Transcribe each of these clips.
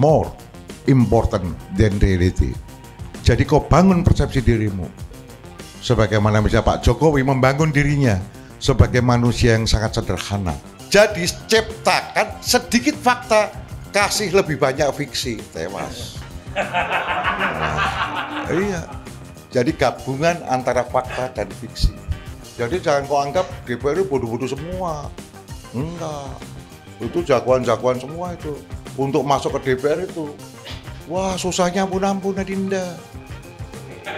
more important than reality. Jadi kau bangun persepsi dirimu. Sebagaimana misalnya Pak Jokowi membangun dirinya sebagai manusia yang sangat sederhana. Jadi ciptakan sedikit fakta, kasih lebih banyak fiksi, tewas. Nah, iya. Jadi gabungan antara fakta dan fiksi. Jadi jangan kau anggap DPR itu bodoh-bodoh semua. Enggak. Itu jagoan-jagoan semua itu untuk masuk ke DPR itu wah susahnya ampun ampun Dinda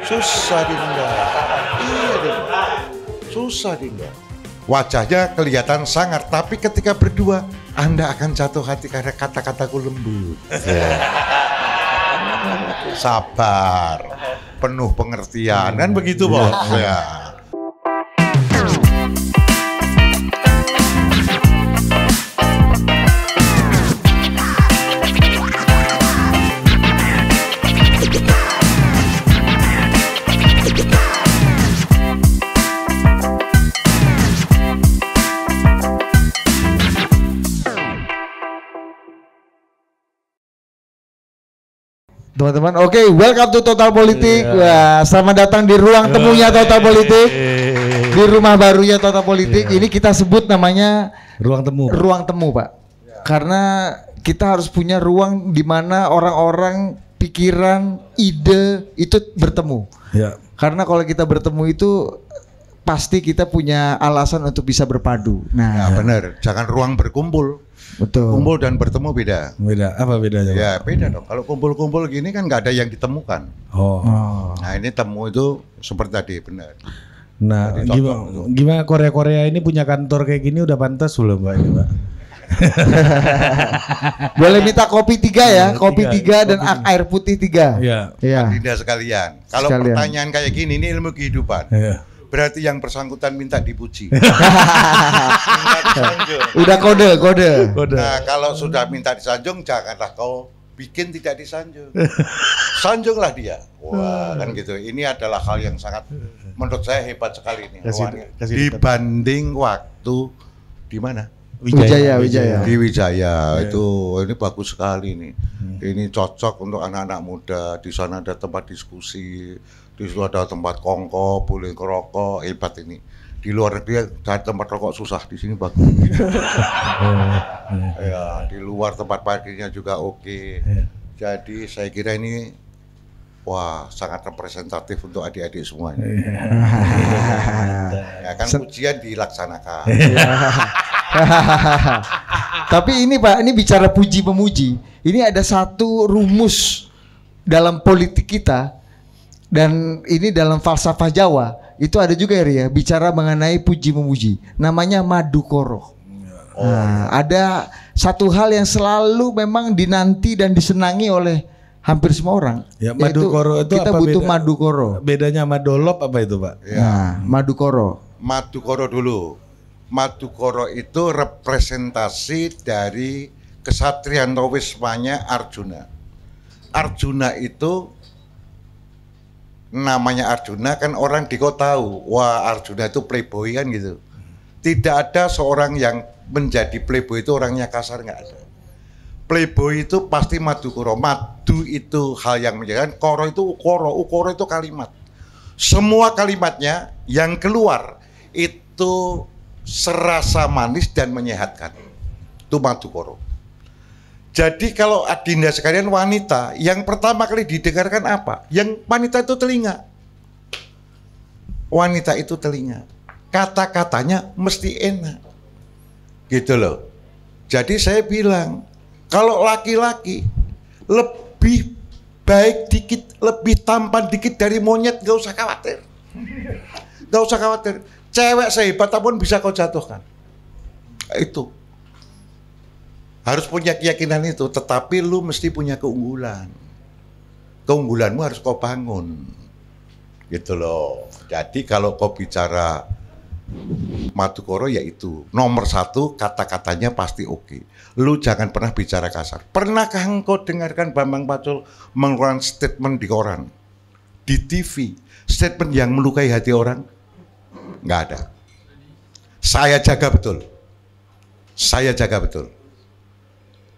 susah Dinda iya Dinda susah Dinda wajahnya kelihatan sangar tapi ketika berdua anda akan jatuh hati karena kata-kataku lembut iya. sabar penuh pengertian kan begitu bos iya. ya. ya. teman-teman. Oke, okay, welcome to Total Politik. Yeah. Wah, selamat datang di ruang yeah. temunya iya. Total Politik. Yeah. Di rumah barunya Total Politik. Yeah. Ini kita sebut namanya ruang temu. Ruang temu, Pak. Yeah. Karena kita harus punya ruang di mana orang-orang pikiran, ide itu bertemu. Yeah. Karena kalau kita bertemu itu pasti kita punya alasan untuk bisa berpadu. Nah, ya, benar. Jangan ruang berkumpul Betul. Kumpul dan bertemu beda. Beda. Apa bedanya? Ya beda dong. Kalau kumpul-kumpul gini kan nggak ada yang ditemukan. Oh. oh. Nah ini temu itu seperti tadi benar. Nah gimana, gimana Korea-Korea ini punya kantor kayak gini udah pantas belum pak? Boleh minta kopi tiga ya, iya, kopi tiga, tiga dan kopi air putih tiga. Iya. Iya. Tidak sekalian. Kalau pertanyaan kayak gini ini ilmu kehidupan. Iya. Berarti yang bersangkutan minta dipuji. minta disanjung. Udah kode, kode, kode. Nah, kalau sudah minta disanjung janganlah kau bikin tidak disanjung. Sanjunglah dia. Wah, kan gitu. Ini adalah hal yang sangat menurut saya hebat sekali ini. Kasih, kasih Dibanding waktu di mana? Wijaya, Wijaya, Wijaya. Di Wijaya iya. itu ini bagus sekali ini. Hmm. Ini cocok untuk anak-anak muda. Di sana ada tempat diskusi, di situ ada tempat kongko, boleh ngerokok, hebat ini. Di luar dia cari tempat rokok susah, di sini bagus. ya, di luar tempat parkirnya juga oke. Okay. Iya. Jadi saya kira ini wah sangat representatif untuk adik-adik semuanya. ya kan ujian dilaksanakan. Iya. Tapi ini Pak, ini bicara puji memuji. Ini ada satu rumus dalam politik kita dan ini dalam falsafah Jawa itu ada juga ya, bicara mengenai puji memuji. Namanya madukoro. Oh. Nah, iya. ada satu hal yang selalu memang dinanti dan disenangi oleh hampir semua orang. Ya, madukoro itu kita apa butuh beda, madukoro. Bedanya madolop apa itu, Pak? Ya. Nah, madu Madukoro dulu. madu Madukoro itu representasi dari kesatrian Wismanya Arjuna. Arjuna itu namanya Arjuna kan orang di kota tahu, wah Arjuna itu playboy kan gitu. Tidak ada seorang yang menjadi playboy itu orangnya kasar nggak ada. Playboy itu pasti madu koro. Madu itu hal yang menjadikan koro itu ukoro. Ukoro itu kalimat. Semua kalimatnya yang keluar itu serasa manis dan menyehatkan. Itu madu koro. Jadi kalau adinda sekalian wanita, yang pertama kali didengarkan apa? Yang wanita itu telinga. Wanita itu telinga. Kata-katanya mesti enak. Gitu loh. Jadi saya bilang, kalau laki-laki lebih baik dikit, lebih tampan dikit dari monyet, gak usah khawatir. Gak usah khawatir. Cewek sehebat apapun bisa kau jatuhkan. Itu harus punya keyakinan itu, tetapi lu mesti punya keunggulan. Keunggulanmu harus kau bangun. Gitu loh. Jadi kalau kau bicara matukoro, yaitu nomor satu kata-katanya pasti oke. Okay. Lu jangan pernah bicara kasar. Pernahkah engkau dengarkan Bambang Pacul mengeluarkan statement di koran? Di TV, statement yang melukai hati orang? Nggak ada. Saya jaga betul. Saya jaga betul.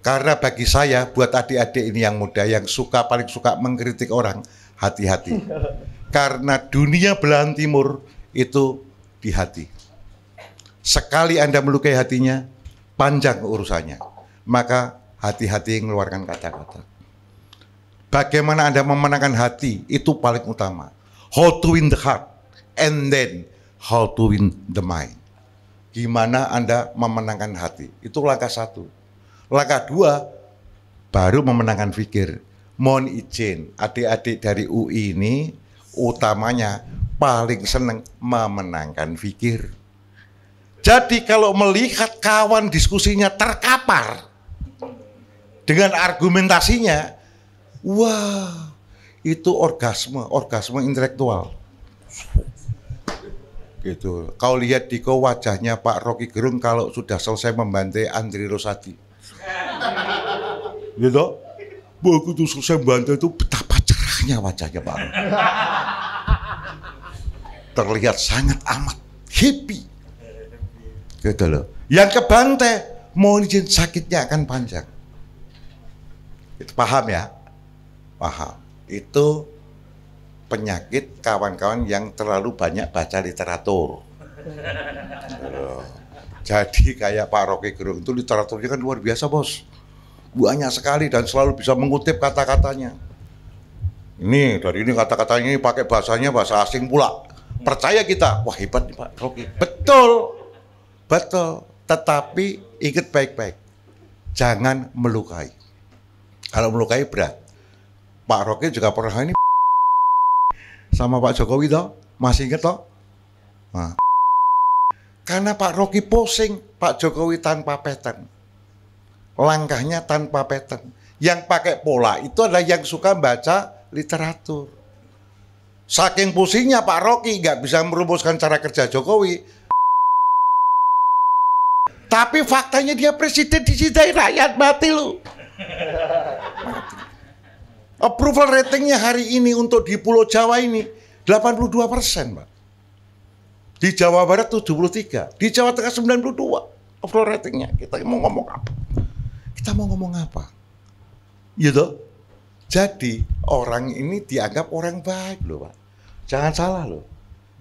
Karena bagi saya, buat adik-adik ini yang muda, yang suka paling suka mengkritik orang, hati-hati. Karena dunia belahan timur itu di hati. Sekali Anda melukai hatinya, panjang urusannya. Maka hati-hati mengeluarkan kata-kata. Bagaimana Anda memenangkan hati, itu paling utama. How to win the heart, and then how to win the mind. Gimana Anda memenangkan hati, itu langkah satu. Langkah dua baru memenangkan pikir. Mohon izin, adik-adik dari UI ini utamanya paling seneng memenangkan pikir. Jadi kalau melihat kawan diskusinya terkapar dengan argumentasinya, wah itu orgasme, orgasme intelektual gitu. Kau lihat Diko wajahnya Pak Rocky Gerung kalau sudah selesai membantai Andri Rosadi. Gitu. Ya Begitu selesai bantai itu betapa cerahnya wajahnya Pak Terlihat sangat amat happy. Gitu loh. Yang ke bantai, mau izin sakitnya akan panjang. Itu paham ya? Paham. Itu penyakit kawan-kawan yang terlalu banyak baca literatur. Jadi kayak Pak Rocky Gerung itu literaturnya kan luar biasa bos. Banyak sekali dan selalu bisa mengutip kata-katanya. Ini dari ini kata-katanya ini pakai bahasanya bahasa asing pula. Percaya kita, wah hebat nih Pak Rocky. Betul, betul. Tetapi ikut baik-baik, jangan melukai. Kalau melukai berat. Pak Rocky juga pernah ini sama Pak Jokowi toh, masih inget toh? Nah. Karena Pak Rocky posing, Pak Jokowi tanpa pattern. Langkahnya tanpa pattern. Yang pakai pola itu adalah yang suka baca literatur. Saking pusingnya Pak Rocky nggak bisa merumuskan cara kerja Jokowi. Tapi faktanya dia presiden dicintai rakyat mati lu. Mati. Approval ratingnya hari ini untuk di Pulau Jawa ini 82 persen, Pak. Di Jawa Barat 73, di Jawa Tengah 92. overall ratingnya. Kita mau ngomong apa? Kita mau ngomong apa? Gitu. Jadi orang ini dianggap orang baik loh Pak. Jangan salah loh.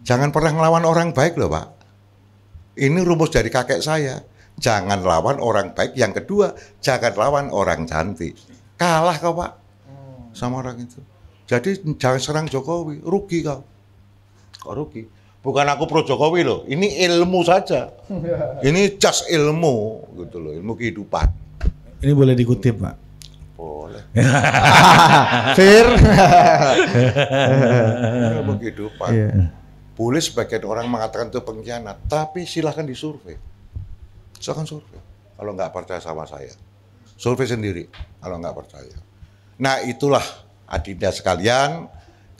Jangan pernah ngelawan orang baik loh Pak. Ini rumus dari kakek saya. Jangan lawan orang baik. Yang kedua, jangan lawan orang cantik. Kalah kau Pak sama orang itu. Jadi jangan serang Jokowi, rugi kau. Kok rugi? bukan aku pro Jokowi loh, ini ilmu saja. ini cas ilmu gitu loh, ilmu kehidupan. Ini boleh dikutip, Pak. Boleh. Fair. ilmu kehidupan. Yeah. Boleh sebagai orang mengatakan itu pengkhianat, tapi silahkan disurvei. Silahkan survei. Kalau nggak percaya sama saya. Survei sendiri kalau nggak percaya. Nah itulah Adinda sekalian,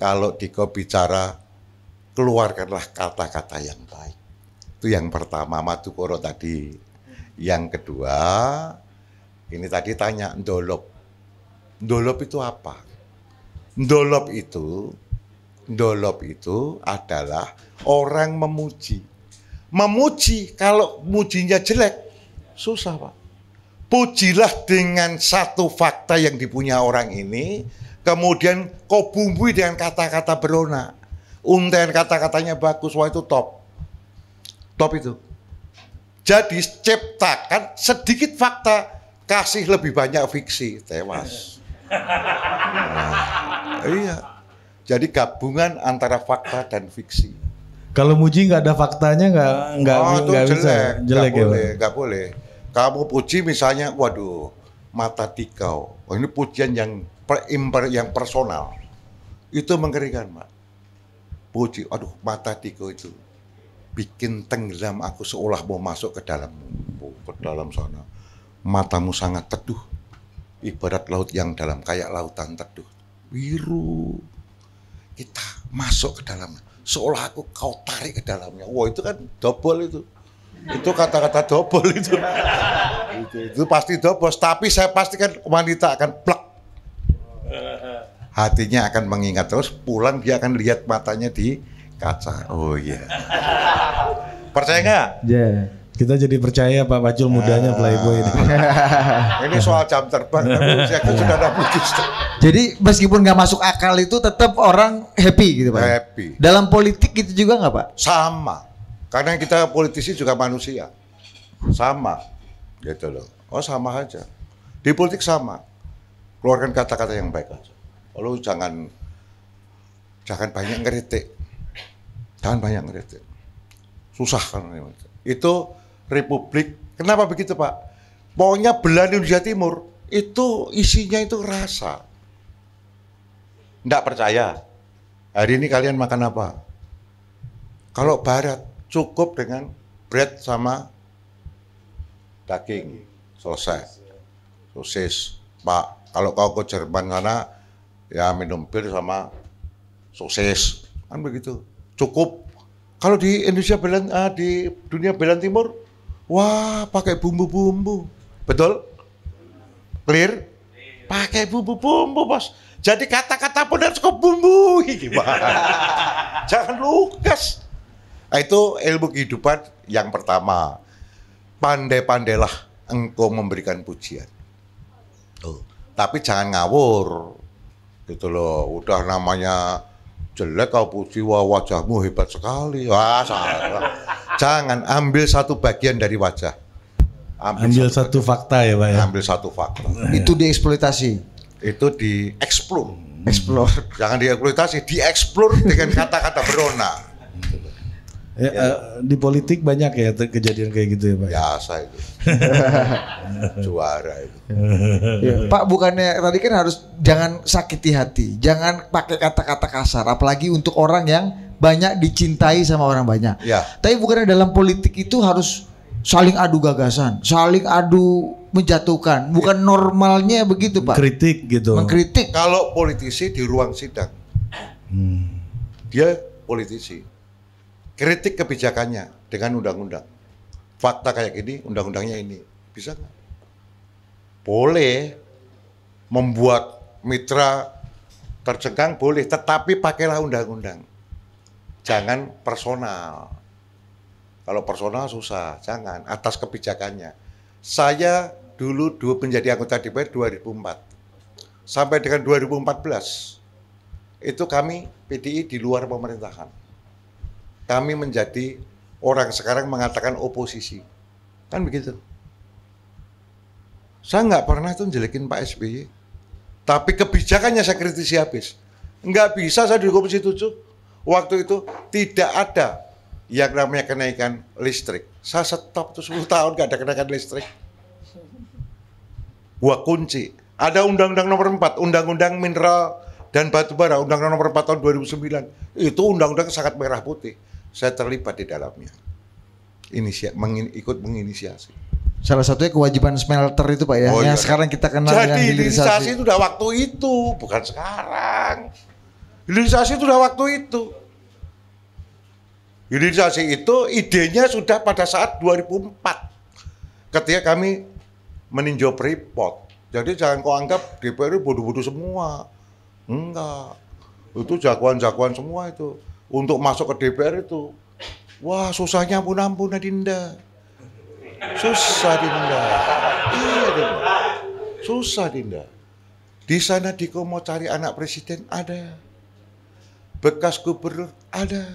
kalau Diko bicara keluarkanlah kata-kata yang baik. Itu yang pertama Madukoro tadi. Yang kedua, ini tadi tanya dolop. Dolop itu apa? Dolop itu dolop itu adalah orang memuji. Memuji kalau mujinya jelek susah, Pak. Pujilah dengan satu fakta yang dipunya orang ini, kemudian kau bumbui dengan kata-kata berona Unten kata-katanya bagus, wah itu top. Top itu. Jadi ciptakan sedikit fakta, kasih lebih banyak fiksi, tewas. Nah, iya. Jadi gabungan antara fakta dan fiksi. Kalau muji nggak ada faktanya nggak nggak oh, nggak bisa jelek, jelek gak ya, boleh nggak boleh. Kamu puji misalnya, waduh mata tikau. Oh, ini pujian yang per, imper, yang personal. Itu mengerikan, Pak. Puji, aduh mata Tiko itu bikin tenggelam aku seolah mau masuk ke dalam oh, ke dalam sana. Matamu sangat teduh, ibarat laut yang dalam kayak lautan teduh, biru. Kita masuk ke dalam, seolah aku kau tarik ke dalamnya. Wow itu kan double itu itu kata-kata double itu. itu. itu pasti double, tapi saya pastikan wanita akan plak hatinya akan mengingat terus pulang dia akan lihat matanya di kaca oh iya percaya nggak yeah. Kita jadi percaya Pak Pacul mudanya ah. Playboy ini. ini soal jam terbang tapi saya kan sudah ada bukti. Jadi meskipun nggak masuk akal itu tetap orang happy gitu Pak. Happy. Dalam politik gitu juga nggak Pak? Sama. Karena kita politisi juga manusia. Sama. Gitu loh. Oh sama aja. Di politik sama. Keluarkan kata-kata yang baik aja. Lo jangan jangan banyak ngeritik. Jangan banyak ngeritik. Susah kan. Itu Republik. Kenapa begitu Pak? pokoknya belahan Indonesia Timur itu isinya itu rasa. Tidak percaya. Hari ini kalian makan apa? Kalau barat cukup dengan bread sama daging. Selesai. Sosis. Pak, kalau kau ke Jerman karena ya minum bir sama sosis kan begitu cukup kalau di Indonesia belan ah, di dunia belan timur wah pakai bumbu-bumbu betul clear pakai bumbu-bumbu bos jadi kata-kata pun harus ke bumbu jangan lukas nah, itu ilmu kehidupan yang pertama pandai-pandailah engkau memberikan pujian Tuh. tapi jangan ngawur gitu loh udah namanya jelek kau puji wah wajahmu hebat sekali wah salah jangan ambil satu bagian dari wajah ambil, ambil satu, satu fakta ya pak ya ambil satu fakta iya. itu dieksploitasi itu dieksplor explore jangan dieksploitasi dieksplor dengan kata-kata berona Ya, ya. Uh, di politik banyak ya kejadian kayak gitu ya Pak. Ya, saya itu. Juara itu. ya. Pak bukannya tadi kan harus jangan sakiti hati, jangan pakai kata-kata kasar, apalagi untuk orang yang banyak dicintai sama orang banyak. Ya. Tapi bukannya dalam politik itu harus saling adu gagasan, saling adu menjatuhkan, ya. bukan ya. normalnya begitu Pak. Kritik gitu. Mengkritik. Kalau politisi di ruang sidang, hmm. dia politisi kritik kebijakannya dengan undang-undang. Fakta kayak gini, undang-undangnya ini. Bisa nggak? Boleh membuat mitra tercengang boleh, tetapi pakailah undang-undang. Jangan personal. Kalau personal susah, jangan atas kebijakannya. Saya dulu dua menjadi anggota DPR 2004. Sampai dengan 2014 itu kami PDI di luar pemerintahan kami menjadi orang sekarang mengatakan oposisi. Kan begitu. Saya nggak pernah tuh jelekin Pak SBY. Tapi kebijakannya saya kritisi habis. Nggak bisa saya di Komisi 7. Waktu itu tidak ada yang namanya kenaikan listrik. Saya stop tuh 10 tahun nggak ada kenaikan listrik. Gua kunci. Ada Undang-Undang nomor 4, Undang-Undang Mineral dan Batu Bara, Undang-Undang nomor 4 tahun 2009. Itu undang-undang sangat merah putih saya terlibat di dalamnya. Inisia mengin, ikut menginisiasi. Salah satunya kewajiban smelter itu Pak ya. Oh, iya. yang sekarang kita kenal Jadi, dengan hilirisasi. itu udah waktu itu, bukan sekarang. Hilirisasi itu udah waktu itu. Hilirisasi itu idenya sudah pada saat 2004 ketika kami meninjau Freeport. Jadi jangan kau anggap DPR bodoh-bodoh semua. Enggak. Itu jagoan-jagoan semua itu untuk masuk ke DPR itu wah susahnya ampun ampun Dinda susah Dinda iya Dinda susah Dinda di sana Diko mau cari anak presiden ada bekas gubernur ada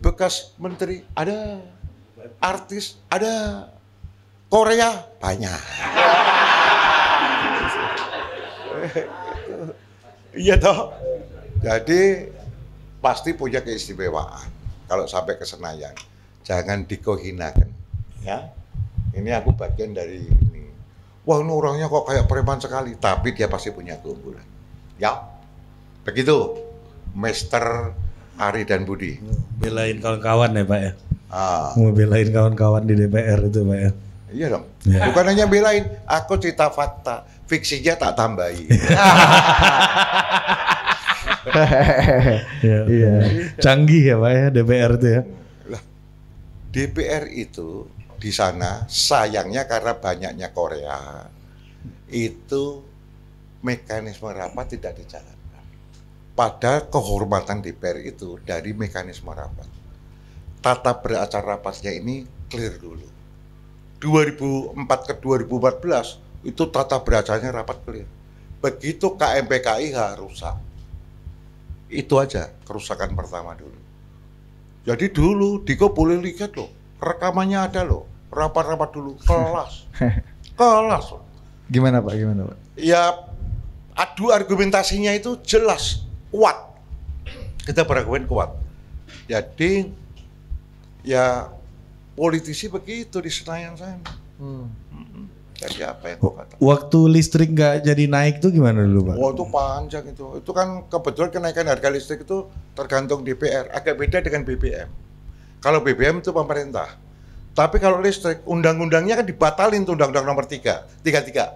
bekas menteri ada artis ada Korea banyak iya toh jadi pasti punya keistimewaan kalau sampai ke Senayan. Jangan dikohinakan. Ya, ini aku bagian dari ini. Wah ini orangnya kok kayak preman sekali, tapi dia pasti punya keunggulan. Ya, begitu, Master Ari dan Budi. Belain kawan-kawan ya Pak ya. Ah. Mau belain kawan-kawan di DPR itu Pak ya. Iya dong. Ya. Bukan hanya belain, aku cerita fakta, fiksinya tak tambahi. Iya. iya. Canggih ya Pak ya DPR itu ya. Lah, DPR itu di sana sayangnya karena banyaknya Korea itu mekanisme rapat tidak dijalankan. Pada kehormatan DPR itu dari mekanisme rapat. Tata beracara rapatnya ini clear dulu. 2004 ke 2014 itu tata beracaranya rapat clear. Begitu KMPKI rusak itu aja kerusakan pertama dulu. Jadi dulu Diko boleh lihat loh, rekamannya ada loh, rapat-rapat dulu kelas, kelas. Gimana pak? Gimana pak? Ya adu argumentasinya itu jelas, kuat. Kita berargumen kuat. Jadi ya politisi begitu di Senayan sana. Hmm yang kata. Waktu listrik nggak jadi naik tuh gimana dulu Pak? Waktu panjang itu. Itu kan kebetulan kenaikan harga listrik itu tergantung DPR. Agak beda dengan BBM. Kalau BBM itu pemerintah. Tapi kalau listrik, undang-undangnya kan dibatalin tuh undang-undang nomor 3, 33.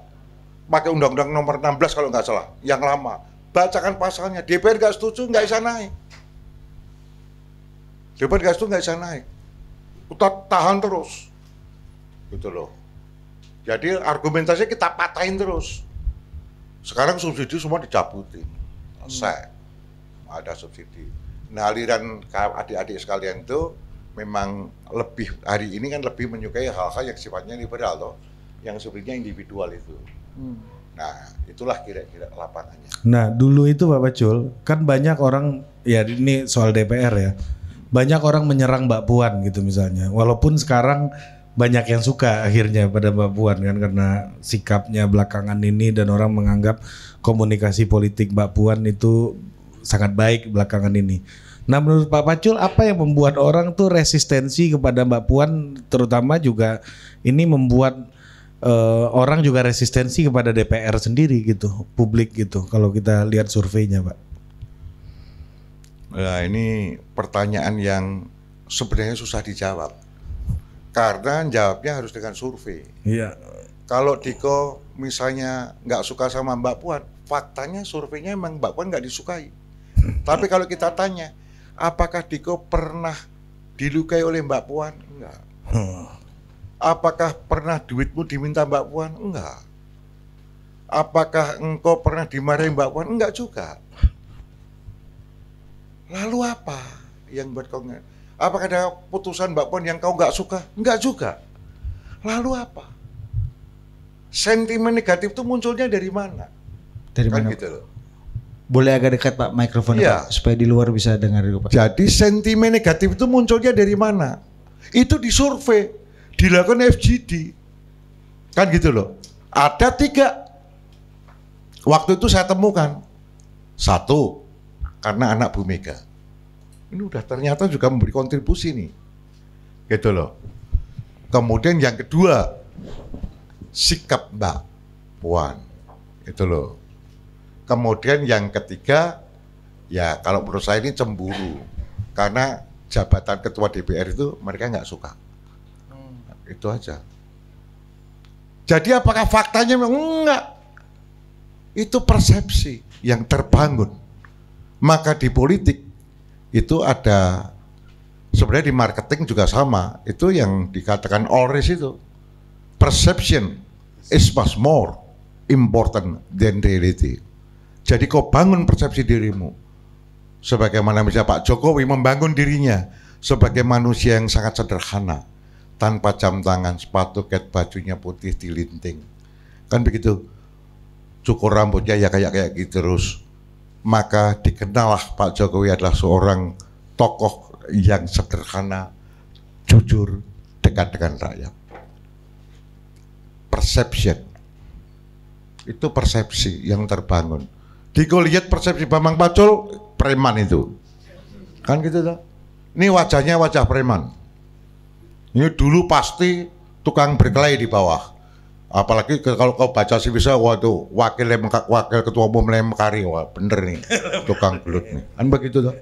Pakai undang-undang nomor 16 kalau nggak salah, yang lama. Bacakan pasalnya, DPR nggak setuju, nggak bisa naik. DPR nggak setuju, nggak bisa naik. Kita tahan terus. Gitu loh. Jadi argumentasinya kita patahin terus. Sekarang subsidi semua dicabutin. Selesai. Hmm. Ada subsidi. Nah aliran adik-adik sekalian itu memang lebih hari ini kan lebih menyukai hal-hal yang sifatnya liberal loh, yang sebenarnya individual itu. Hmm. Nah itulah kira-kira lapangannya. Nah dulu itu Bapak Cul, kan banyak orang ya ini soal DPR ya, banyak orang menyerang Mbak Puan gitu misalnya. Walaupun sekarang banyak yang suka akhirnya pada Mbak Puan kan karena sikapnya belakangan ini dan orang menganggap komunikasi politik Mbak Puan itu sangat baik belakangan ini. Nah menurut Pak Pacul apa yang membuat orang tuh resistensi kepada Mbak Puan terutama juga ini membuat uh, orang juga resistensi kepada DPR sendiri gitu, publik gitu kalau kita lihat surveinya Pak. Nah ini pertanyaan yang sebenarnya susah dijawab karena jawabnya harus dengan survei. Iya. Kalau Diko misalnya nggak suka sama Mbak Puan, faktanya surveinya emang Mbak Puan nggak disukai. Tapi kalau kita tanya, apakah Diko pernah dilukai oleh Mbak Puan? Enggak. Apakah pernah duitmu diminta Mbak Puan? Enggak. Apakah engkau pernah dimarahi Mbak Puan? Enggak juga. Lalu apa yang buat kau Apakah ada putusan Mbak Puan yang kau nggak suka? Nggak juga. Lalu apa? Sentimen negatif itu munculnya dari mana? Dari kan mana? Gitu loh. Boleh agak dekat Pak mikrofon ya. supaya di luar bisa dengar juga Pak. Jadi sentimen negatif itu munculnya dari mana? Itu disurvei, dilakukan FGD. Kan gitu loh. Ada tiga waktu itu saya temukan. Satu, karena anak Bu Mega ini udah ternyata juga memberi kontribusi nih. Gitu loh. Kemudian yang kedua, sikap Mbak Puan. gitu loh. Kemudian yang ketiga, ya kalau menurut saya ini cemburu. Karena jabatan ketua DPR itu mereka nggak suka. Hmm. Itu aja. Jadi apakah faktanya? Enggak. Itu persepsi yang terbangun. Maka di politik itu ada sebenarnya di marketing juga sama. Itu yang dikatakan always itu. Perception is much more important than reality. Jadi kau bangun persepsi dirimu. Sebagaimana misalnya Pak Jokowi membangun dirinya sebagai manusia yang sangat sederhana. Tanpa jam tangan, sepatu, ket bajunya putih, dilinting. Kan begitu. Cukur rambutnya ya kayak kayak gitu terus maka dikenalah Pak Jokowi adalah seorang tokoh yang sederhana, jujur, dekat dengan rakyat. Perception. Itu persepsi yang terbangun. Di lihat persepsi Bambang Pacul, preman itu. Kan gitu tak? Ini wajahnya wajah preman. Ini dulu pasti tukang berkelahi di bawah apalagi ke, kalau kau baca sih bisa waduh wakil wakil ketua umum Lemkari wah bener nih tukang gelut nih kan begitu tuh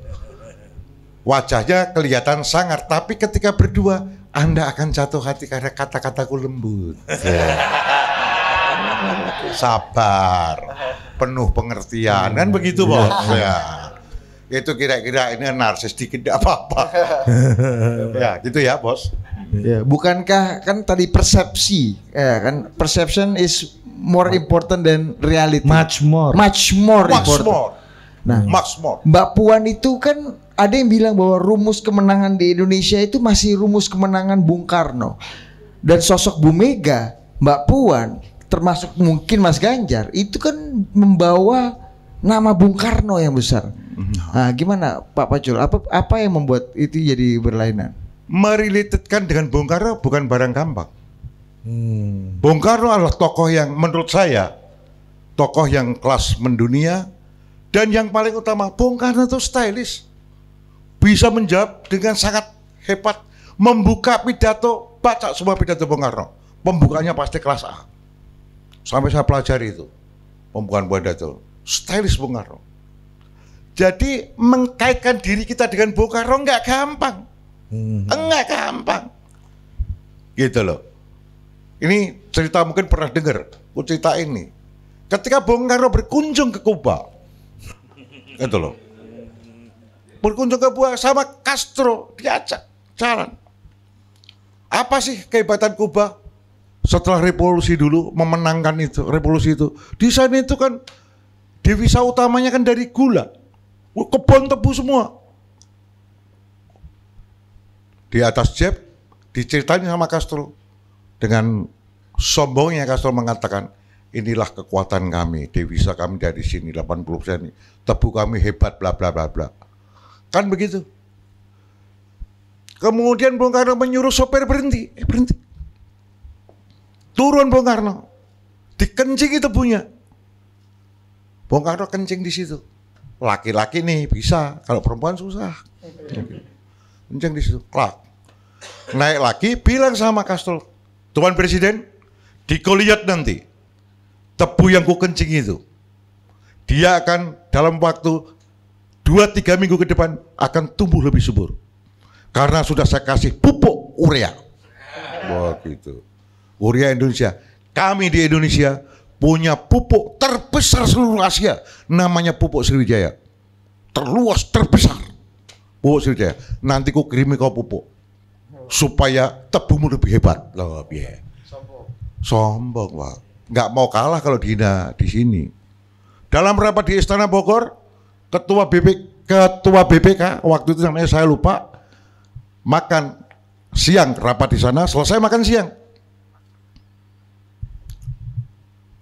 wajahnya kelihatan sangar tapi ketika berdua anda akan jatuh hati karena kata-kataku lembut ya. sabar penuh pengertian kan begitu bos iya. ya itu kira-kira ini narsis dikit apa-apa ya gitu ya bos Ya, hmm. bukankah kan tadi persepsi, ya kan perception is more important than reality. Much more. Much more Much important. More. Nah, Much more. Mbak Puan itu kan ada yang bilang bahwa rumus kemenangan di Indonesia itu masih rumus kemenangan Bung Karno. Dan sosok Bu Mega, Mbak Puan, termasuk mungkin Mas Ganjar, itu kan membawa nama Bung Karno yang besar. Hmm. Nah, gimana Pak Pacul? Apa apa yang membuat itu jadi berlainan? Merelatedkan dengan Bung Karno bukan barang gampang. Hmm. Bung Karno adalah tokoh yang menurut saya tokoh yang kelas mendunia dan yang paling utama Bung Karno itu stylish. Bisa menjawab dengan sangat hebat, membuka pidato, baca semua pidato Bung Karno. Pembukanya pasti kelas A. Sampai saya pelajari itu. Pembukaan pidato. Stylish Bung Karno. Jadi mengkaitkan diri kita dengan Bung Karno nggak gampang. Hmm. Enggak gampang. Gitu loh. Ini cerita mungkin pernah dengar, cerita ini. Ketika Bung Karno berkunjung ke Kuba, gitu loh. Berkunjung ke Kuba sama Castro diajak jalan. Apa sih kehebatan Kuba? Setelah revolusi dulu memenangkan itu, revolusi itu. Di sana itu kan devisa utamanya kan dari gula. Kebun tebu semua di atas jet diceritain sama Castro dengan sombongnya Castro mengatakan inilah kekuatan kami devisa kami dari sini 80% tebu kami hebat bla bla bla bla kan begitu kemudian Bung Karno menyuruh sopir berhenti eh, berhenti turun Bung Karno dikencing itu punya Bung Karno kencing di situ laki-laki nih bisa kalau perempuan susah iya, iya. kencing di situ klak naik lagi bilang sama Kastol, Tuan Presiden, di nanti, tebu yang ku kencing itu, dia akan dalam waktu 2-3 minggu ke depan akan tumbuh lebih subur. Karena sudah saya kasih pupuk urea. Wah itu, Urea Indonesia. Kami di Indonesia punya pupuk terbesar seluruh Asia. Namanya pupuk Sriwijaya. Terluas, terbesar. Pupuk Sriwijaya. Nanti ku kirimi kau pupuk supaya tebumu lebih hebat loh piye sombong sombong Pak nggak mau kalah kalau dina di sini dalam rapat di Istana Bogor ketua BP ketua BPK waktu itu namanya saya lupa makan siang rapat di sana selesai makan siang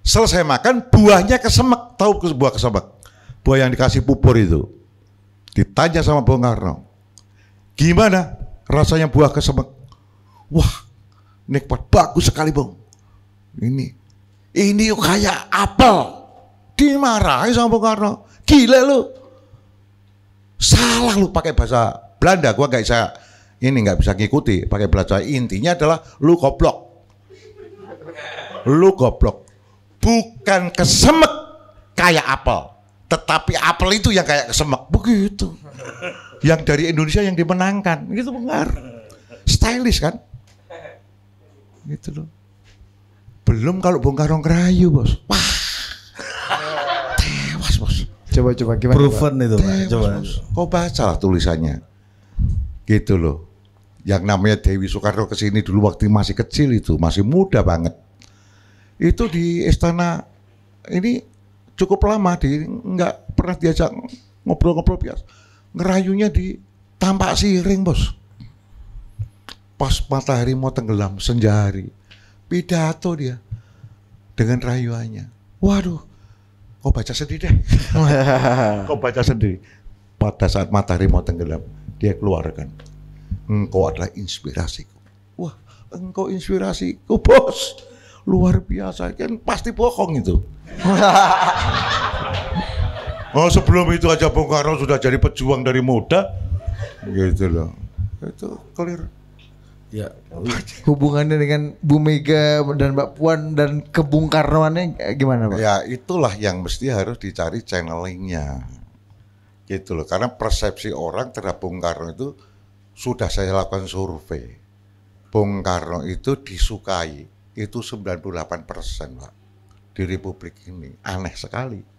selesai makan buahnya kesemek tahu ke buah kesemek buah yang dikasih pupur itu ditanya sama Bung Karno gimana rasanya buah kesemek. Wah, nikmat bagus sekali bung. Ini, ini kayak apel. Dimarahi sama Bung Karno. Gila lu. Salah lu pakai bahasa Belanda. Gua gak bisa ini nggak bisa ngikuti pakai bahasa intinya adalah lu goblok. Lu goblok. Bukan kesemek kayak apel, tetapi apel itu yang kayak kesemek. Begitu yang dari Indonesia yang dimenangkan gitu bongkar, stylish kan gitu loh belum kalau Bung Karno ngerayu bos wah tewas bos coba coba gimana proven itu tewas, coba bos. kau baca lah tulisannya gitu loh yang namanya Dewi Soekarno kesini dulu waktu masih kecil itu masih muda banget itu di istana ini cukup lama di nggak pernah diajak ngobrol-ngobrol biasa ngerayunya di tampak siring bos pas matahari mau tenggelam senja hari pidato dia dengan rayuannya waduh kau baca sendiri deh kau baca sendiri pada saat matahari mau tenggelam dia keluarkan engkau adalah inspirasiku wah engkau inspirasiku bos luar biasa kan pasti bohong itu Oh sebelum itu aja Bung Karno sudah jadi pejuang dari muda, gitu loh. Itu clear. Ya, hubungannya dengan Bu Mega dan Mbak Puan dan ke kebung Karnoannya eh, gimana Pak? Ya itulah yang mesti harus dicari channelingnya, gitu loh. Karena persepsi orang terhadap Bung Karno itu sudah saya lakukan survei. Bung Karno itu disukai itu 98 persen Pak di Republik ini aneh sekali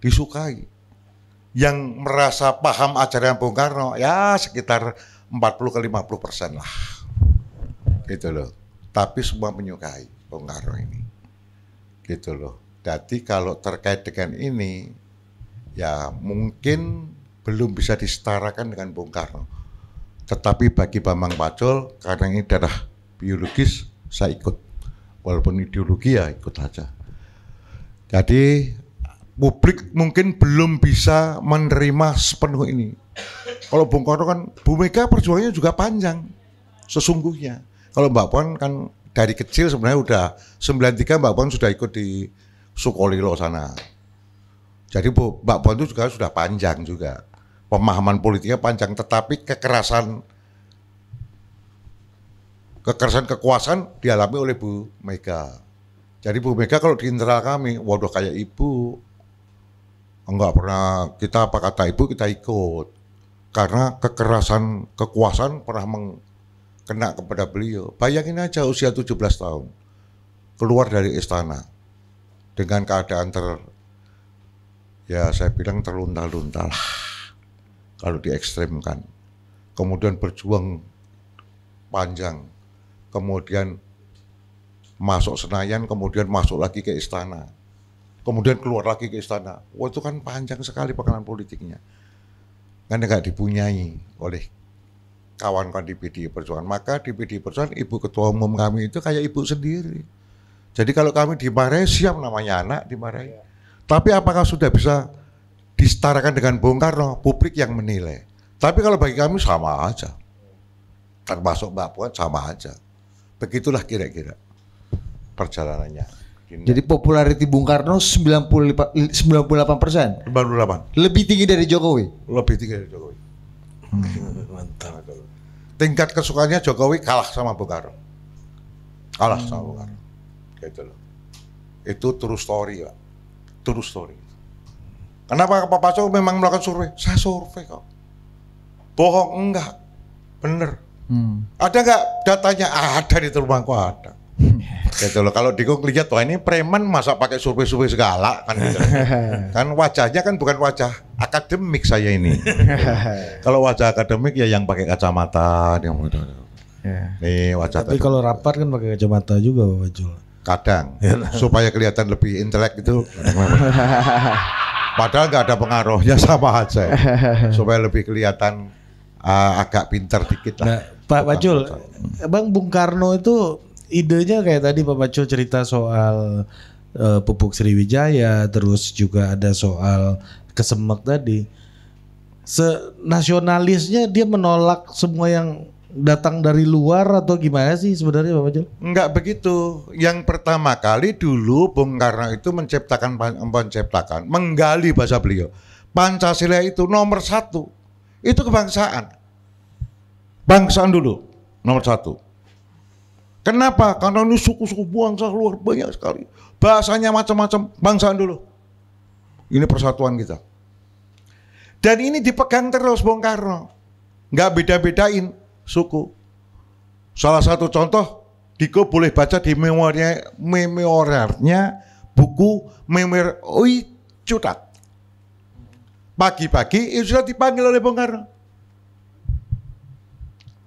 disukai. Yang merasa paham ajaran Bung Karno ya sekitar 40 ke 50 persen lah. Gitu loh. Tapi semua menyukai Bung Karno ini. Gitu loh. Jadi kalau terkait dengan ini ya mungkin belum bisa disetarakan dengan Bung Karno. Tetapi bagi Bambang Pacul karena ini darah biologis saya ikut. Walaupun ideologi ya ikut aja. Jadi publik mungkin belum bisa menerima sepenuh ini. Kalau Bung Karno kan Bu Mega perjuangannya juga panjang sesungguhnya. Kalau Mbak Puan kan dari kecil sebenarnya udah 93 Mbak Puan sudah ikut di Sukolilo sana. Jadi Bu, Mbak Puan itu juga sudah panjang juga. Pemahaman politiknya panjang tetapi kekerasan kekerasan kekuasaan dialami oleh Bu Mega. Jadi Bu Mega kalau di internal kami, waduh kayak ibu, enggak pernah kita apa kata ibu kita ikut karena kekerasan kekuasaan pernah mengkena kepada beliau. Bayangin aja usia 17 tahun keluar dari istana dengan keadaan ter ya saya bilang terlunta-lunta lah kalau diekstremkan. Kemudian berjuang panjang, kemudian masuk Senayan, kemudian masuk lagi ke istana kemudian keluar lagi ke istana. Wah itu kan panjang sekali pekanan politiknya. Kan nggak dipunyai oleh kawan-kawan di PDI Perjuangan. Maka di PDI Perjuangan ibu ketua umum kami itu kayak ibu sendiri. Jadi kalau kami dimarahi siap namanya anak dimarahi. Ya. Tapi apakah sudah bisa disetarakan dengan Bung Karno? Publik yang menilai. Tapi kalau bagi kami sama aja. Termasuk Mbak Puan sama aja. Begitulah kira-kira perjalanannya. Mungkin Jadi populariti Bung Karno 95, 98 persen. 98. Lebih tinggi dari Jokowi. Lebih tinggi dari Jokowi. Hmm. Mantap. Tingkat kesukaannya Jokowi kalah sama Bung Karno. Kalah hmm. sama Bung Karno. Hmm. Gitu loh. Itu true story, Pak. True story. Kenapa Pak Paco memang melakukan survei? Saya survei kok. Bohong enggak. Bener. Hmm. Ada nggak datanya? Ada di rumahku ada. gitu loh. Kalau Diko lihat wah ini preman masa pakai survei-survei segala kan gitu. kan wajahnya kan bukan wajah akademik saya ini. kalau wajah akademik ya yang pakai kacamata yang gitu. Ya. Nih wajah. Tapi kalau rapat kan pakai kacamata juga wajul Kadang ya. supaya kelihatan lebih intelek itu. Padahal nggak ada pengaruhnya sama aja. supaya lebih kelihatan uh, agak pintar dikit lah. Nah, Pak Wajul, Bang Bung Karno itu idenya kayak tadi Pak Paco cerita soal uh, pupuk Sriwijaya, terus juga ada soal kesemek tadi. Se Nasionalisnya dia menolak semua yang datang dari luar atau gimana sih sebenarnya Pak Paco? Enggak begitu. Yang pertama kali dulu Bung Karno itu menciptakan menciptakan menggali bahasa beliau. Pancasila itu nomor satu. Itu kebangsaan. Bangsaan dulu nomor satu. Kenapa? Karena ini suku-suku bangsa luar banyak sekali. Bahasanya macam-macam, bangsaan dulu. Ini persatuan kita. Dan ini dipegang terus Bung Karno. Nggak beda-bedain suku. Salah satu contoh, Diko boleh baca di memorinya, memoriarnya buku Memorioi cutak. Pagi-pagi itu ya sudah dipanggil oleh Bung Karno.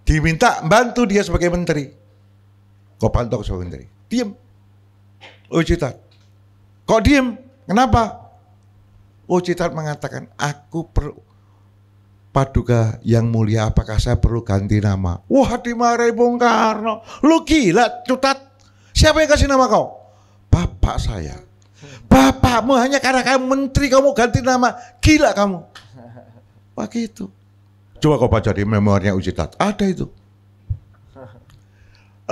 Diminta bantu dia sebagai menteri pantau ke Menteri. Diam, Oh Citar. Kok diam? Kenapa? Oh Citar mengatakan, aku perlu Paduka yang mulia, apakah saya perlu ganti nama? Wah dimarahi Bung Karno, lu gila cutat. Siapa yang kasih nama kau? Bapak saya. Bapakmu hanya karena kamu menteri kamu ganti nama, gila kamu. Begitu. Coba kau baca di memorinya Ujitat, ada itu.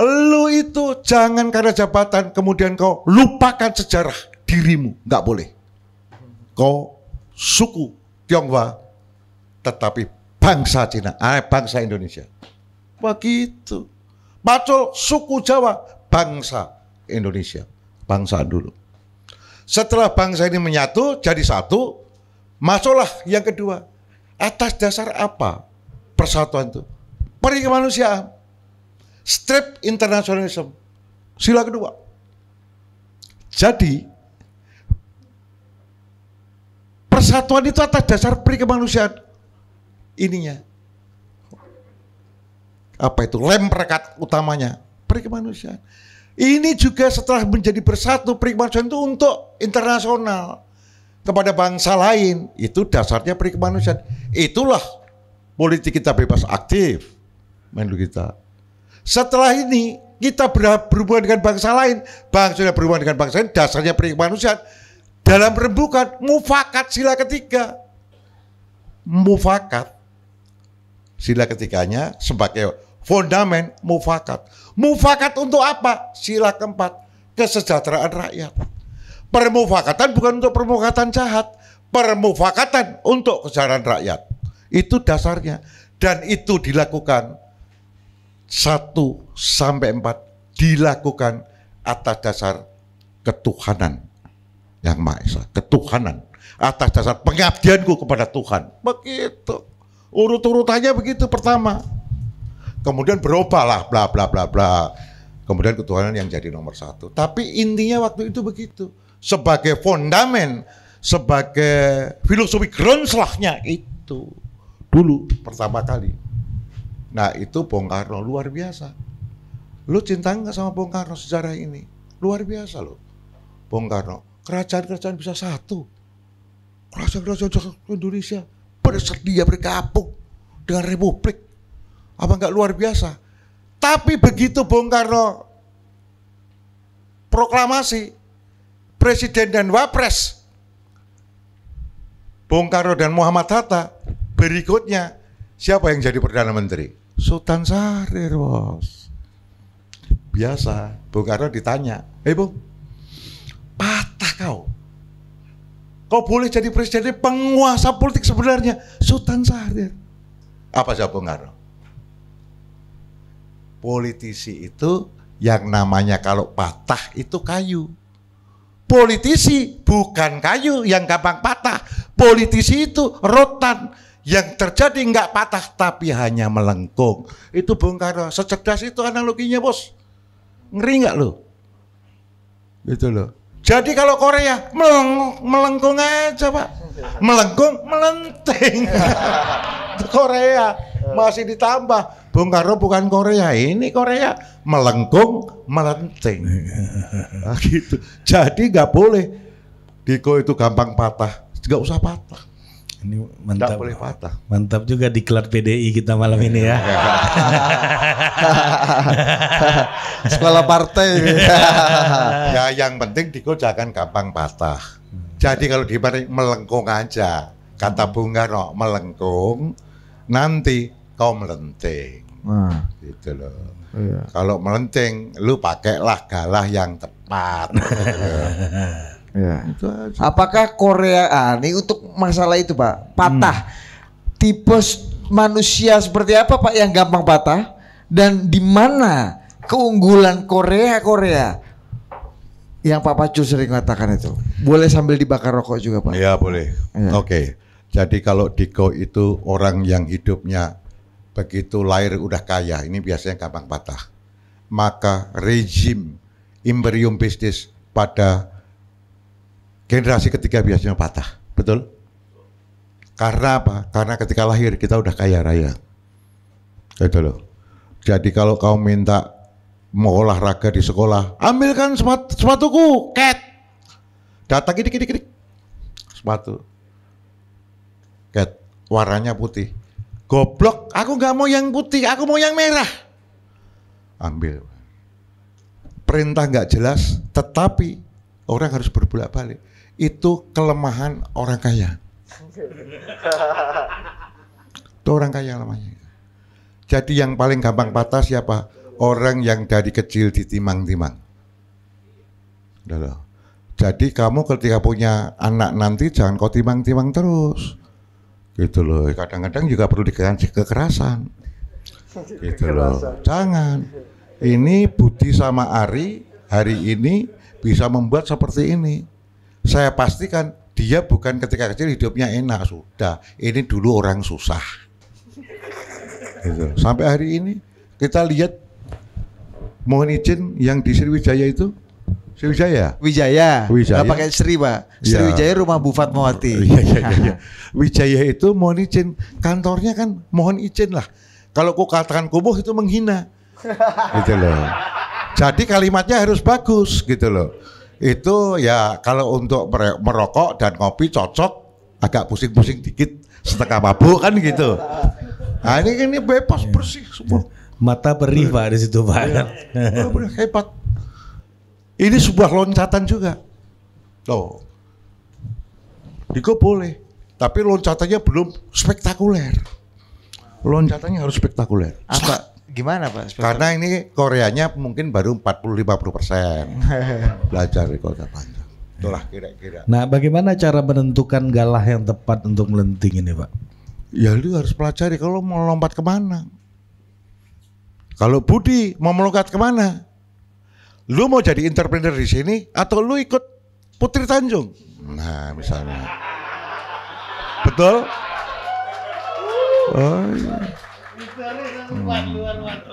Lu itu jangan karena jabatan kemudian kau lupakan sejarah dirimu. Nggak boleh. Kau suku Tionghoa tetapi bangsa Cina, eh, bangsa Indonesia. Begitu. Pacul suku Jawa, bangsa Indonesia. Bangsa dulu. Setelah bangsa ini menyatu jadi satu, masalah yang kedua. Atas dasar apa persatuan itu? Perikemanusiaan strip internasionalisme. Sila kedua. Jadi persatuan itu atas dasar pri kemanusiaan ininya. Apa itu? Lem perekat utamanya. Pri kemanusiaan. Ini juga setelah menjadi bersatu pri kemanusiaan itu untuk internasional kepada bangsa lain. Itu dasarnya pri kemanusiaan. Itulah politik kita bebas aktif. Menlu kita. Setelah ini kita berhubungan dengan bangsa lain, bangsa sudah berhubungan dengan bangsa lain, dasarnya perikemanusiaan manusia. Dalam rembukan mufakat sila ketiga. Mufakat sila ketiganya sebagai fondamen mufakat. Mufakat untuk apa? Sila keempat, kesejahteraan rakyat. Permufakatan bukan untuk permufakatan jahat, permufakatan untuk kesejahteraan rakyat. Itu dasarnya dan itu dilakukan 1 sampai 4 dilakukan atas dasar ketuhanan yang Maha Esa, ketuhanan atas dasar pengabdianku kepada Tuhan. Begitu. Urut-urutannya begitu pertama. Kemudian berubahlah bla bla bla bla. Kemudian ketuhanan yang jadi nomor satu. Tapi intinya waktu itu begitu. Sebagai fondamen, sebagai filosofi groundslagnya itu dulu pertama kali Nah itu Bung Karno luar biasa. Lu cinta nggak sama Bung Karno sejarah ini? Luar biasa loh. Bung Karno, kerajaan-kerajaan bisa satu. Kerajaan-kerajaan Indonesia bersedia bergabung dengan Republik. Apa nggak luar biasa? Tapi begitu Bung Karno proklamasi presiden dan wapres Bung Karno dan Muhammad Hatta berikutnya siapa yang jadi perdana menteri? Sultan Syahrir bos biasa Bung Karno ditanya eh hey, Bung patah kau kau boleh jadi presiden penguasa politik sebenarnya Sultan Syahrir apa jawab Bung Karno politisi itu yang namanya kalau patah itu kayu. Politisi bukan kayu yang gampang patah. Politisi itu rotan yang terjadi nggak patah tapi hanya melengkung. Itu Bung Karno. Secerdas itu analoginya bos. Ngeri nggak lo? Gitu loh. Jadi kalau Korea melengkung, melengkung aja pak. Melengkung, melenting. Korea masih ditambah. Bung Karno bukan Korea, ini Korea melengkung, melenting. Nah, gitu. Jadi nggak boleh Diko itu gampang patah, nggak usah patah. Ini mantap. Tidak boleh patah. Mantap juga diklat PDI kita malam ini ya. Sekolah partai. ya yang penting Diko jangan gampang patah. Jadi kalau dibanding melengkung aja. Kata Bung Karno, melengkung. Nanti kau melenting. Nah. Gitu loh. Iya. Kalau melenting, lu pakailah galah yang tepat. Yeah. Apakah Korea ah, ini untuk masalah itu Pak patah hmm. tipe manusia seperti apa Pak yang gampang patah dan di mana keunggulan Korea Korea yang Pak Pacu sering katakan itu boleh sambil dibakar rokok juga Pak? Iya boleh. Ya. Oke. Okay. Jadi kalau Diko itu orang yang hidupnya begitu lahir udah kaya, ini biasanya gampang patah. Maka rejim imperium bisnis pada generasi ketiga biasanya patah, betul? Karena apa? Karena ketika lahir kita udah kaya raya. Gitu loh. Jadi kalau kau minta mau olahraga di sekolah, ambilkan sepat, sepatuku, ket. Datang ini, ini, ini. Sepatu. Ket, warnanya putih. Goblok, aku nggak mau yang putih, aku mau yang merah. Ambil. Perintah nggak jelas, tetapi orang harus berbolak balik itu kelemahan orang kaya. itu orang kaya namanya. Jadi yang paling gampang patah siapa? Orang yang dari kecil ditimang-timang. Jadi kamu ketika punya anak nanti jangan kau timang-timang terus. Gitu loh. Kadang-kadang juga perlu dikasih kekerasan. Gitu loh. Jangan. Ini Budi sama Ari hari ini bisa membuat seperti ini saya pastikan dia bukan ketika kecil hidupnya enak sudah. Ini dulu orang susah. Gitu. Sampai hari ini kita lihat mohon izin yang di Sriwijaya itu Sriwijaya. Wijaya. Wijaya. pakai Sri, Pak. Iya. Sriwijaya rumah Bu Fatmawati. ya, ya, ya, Ya. Wijaya itu mohon izin. Kantornya kan mohon izin lah. Kalau ku katakan kubuh itu menghina. gitu loh. Jadi kalimatnya harus bagus gitu loh itu ya kalau untuk merokok dan kopi cocok agak pusing-pusing dikit setengah mabuk kan gitu. Nah ini ini bebas bersih semua. Mata perih pak di situ pak. Ya. Hebat. Ini sebuah loncatan juga. Loh. Diko boleh, tapi loncatannya belum spektakuler. Loncatannya harus spektakuler. Apa? Gimana Pak? Spesial? Karena ini Koreanya mungkin baru 40-50 persen belajar di Kota panjang. Itulah kira-kira. Nah bagaimana cara menentukan galah yang tepat untuk melenting ini Pak? Ya lu harus pelajari kalau mau lompat kemana. Kalau Budi mau melompat kemana? Lu mau jadi entrepreneur di sini atau lu ikut Putri Tanjung? Nah misalnya. Betul? Oh, iya. Hmm.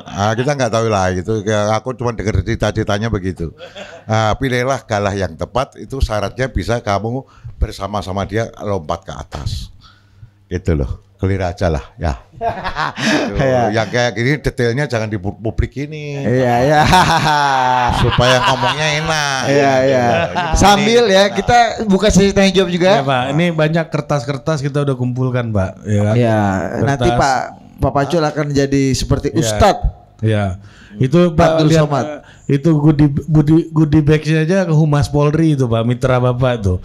Ah, kita nggak tahu lah itu. Ya, aku cuma dengar cerita-ceritanya begitu. Ah, pilihlah galah yang tepat. Itu syaratnya bisa kamu bersama-sama dia lompat ke atas. Gitu loh. kelir aja lah ya. ya. Yang kayak gini detailnya jangan di publik ini. Iya ya. Supaya ngomongnya enak. Iya gitu iya. Sambil ya kita buka sesi tanya jawab juga. Ya, Pak, ini banyak kertas-kertas kita udah kumpulkan, Pak. Ya. nanti Pak Pak Pacul akan jadi seperti yeah. Ustadz. Ya, itu Pak lihat, Somad. Eh, itu Gudi Gudi Gudi bagnya aja ke Humas Polri itu Pak mitra Bapak tuh.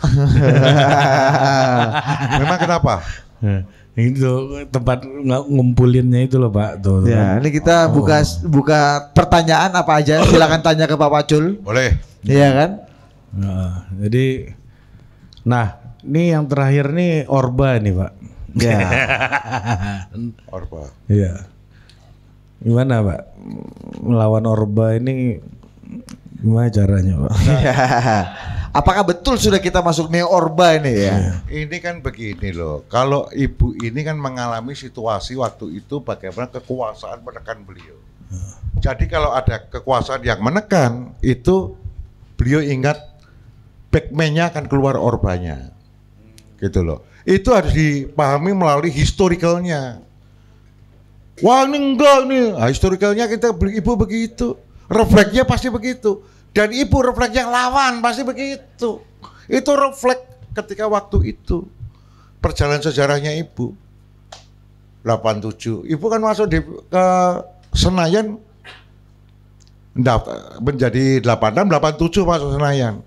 Memang kenapa? Eh, itu tempat ngumpulinnya itu loh Pak tuh. Ya, kan. ini kita oh. buka buka pertanyaan apa aja ya? silakan tanya ke Pak Pacul. Boleh. Iya kan? Nah, jadi nah, ini yang terakhir nih Orba nih Pak. Ya. Orba. Iya. Gimana Pak? Melawan Orba ini gimana caranya Pak? Nah, apakah betul sudah kita masuk neo Orba ini ya? Iya. Ini kan begini loh, kalau ibu ini kan mengalami situasi waktu itu bagaimana kekuasaan menekan beliau. Iya. Jadi kalau ada kekuasaan yang menekan, itu beliau ingat backman-nya akan keluar orbanya. Gitu loh itu harus dipahami melalui historicalnya. Wah ini enggak nih, nah, historicalnya kita ibu begitu, refleksnya pasti begitu, dan ibu refleksnya lawan pasti begitu. Itu refleks ketika waktu itu perjalanan sejarahnya ibu 87. Ibu kan masuk di ke Senayan menjadi 86, 87 masuk Senayan.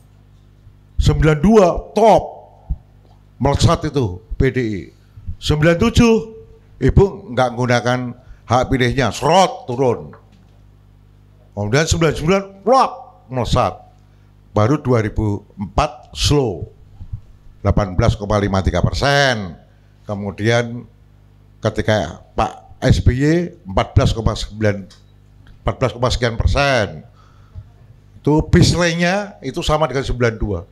92 top melesat itu PDI. 97 ibu nggak menggunakan hak pilihnya, serot turun. Kemudian 99 plop melesat. Baru 2004 slow 18,53 persen. Kemudian ketika Pak SBY 14,9 14, sekian persen. Itu baseline itu sama dengan 92.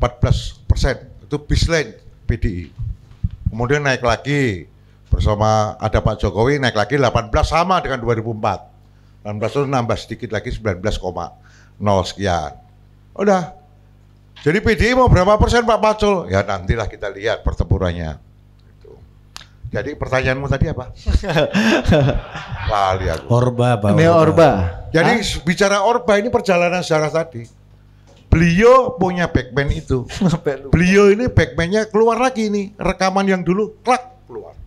14 persen itu bisline PDI. Kemudian naik lagi bersama ada Pak Jokowi naik lagi 18 sama dengan 2004. 18 itu nambah sedikit lagi 19,0 sekian. Udah. Jadi PDI mau berapa persen Pak Pacul? Ya nantilah kita lihat pertempurannya. Gitu. Jadi pertanyaanmu tadi apa? Lali aku. Orba, Pak. Orba. Orba. Jadi ah? bicara Orba ini perjalanan sejarah tadi. Beliau punya backband itu. Beliau ini backbandnya keluar lagi ini rekaman yang dulu klak keluar.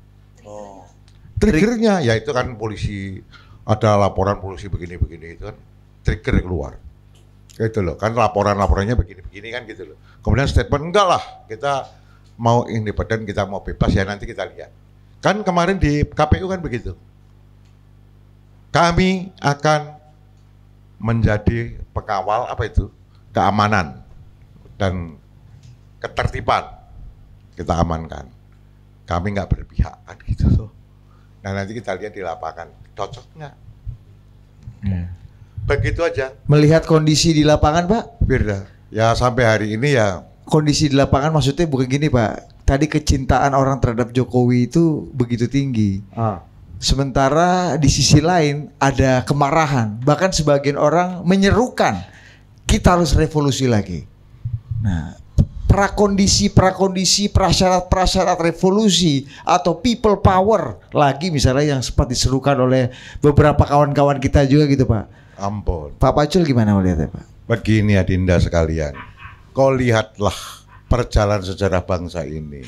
Oh. Triggernya ya itu kan polisi ada laporan polisi begini-begini itu kan trigger keluar. Gitu loh, kan laporan-laporannya begini-begini kan gitu loh. Kemudian statement enggak lah, kita mau independen, kita mau bebas ya nanti kita lihat. Kan kemarin di KPU kan begitu. Kami akan menjadi pengawal apa itu? keamanan dan ketertiban kita amankan. Kami nggak berpihak kan gitu tuh Nah nanti kita lihat di lapangan cocok nggak? Hmm. Begitu aja. Melihat kondisi di lapangan Pak? birda ya sampai hari ini ya. Kondisi di lapangan maksudnya bukan gini Pak. Tadi kecintaan orang terhadap Jokowi itu begitu tinggi. Ah. Sementara di sisi lain ada kemarahan, bahkan sebagian orang menyerukan kita harus revolusi lagi. Nah, prakondisi prakondisi prasyarat prasyarat revolusi atau people power lagi misalnya yang sempat diserukan oleh beberapa kawan-kawan kita juga gitu pak. Ampun. Pak Pacul gimana melihatnya pak? Begini Adinda sekalian, kau lihatlah perjalanan sejarah bangsa ini.